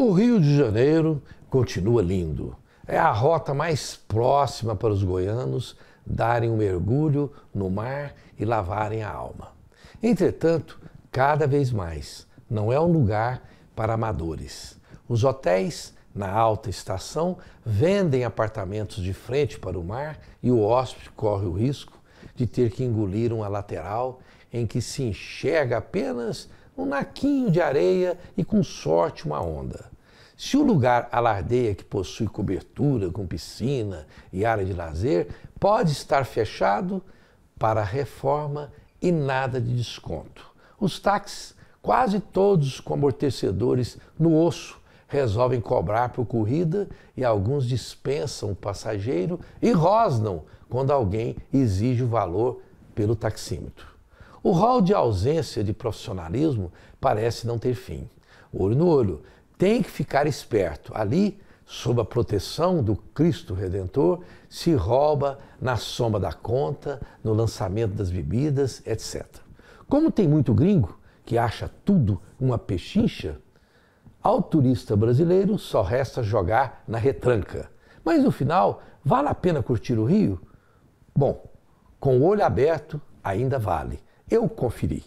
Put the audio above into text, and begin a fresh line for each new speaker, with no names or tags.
O Rio de Janeiro continua lindo. É a rota mais próxima para os goianos darem um mergulho no mar e lavarem a alma. Entretanto, cada vez mais, não é um lugar para amadores. Os hotéis, na alta estação, vendem apartamentos de frente para o mar e o hóspede corre o risco de ter que engolir uma lateral em que se enxerga apenas um naquinho de areia e, com sorte, uma onda. Se o lugar alardeia que possui cobertura com piscina e área de lazer, pode estar fechado para reforma e nada de desconto. Os táxis, quase todos com amortecedores no osso, resolvem cobrar por corrida e alguns dispensam o passageiro e rosnam quando alguém exige o valor pelo taxímetro. O rol de ausência de profissionalismo parece não ter fim. Olho no olho, tem que ficar esperto. Ali, sob a proteção do Cristo Redentor, se rouba na soma da conta, no lançamento das bebidas, etc. Como tem muito gringo que acha tudo uma pechincha, ao turista brasileiro só resta jogar na retranca. Mas no final, vale a pena curtir o Rio? Bom, com o olho aberto, ainda vale. Eu conferi.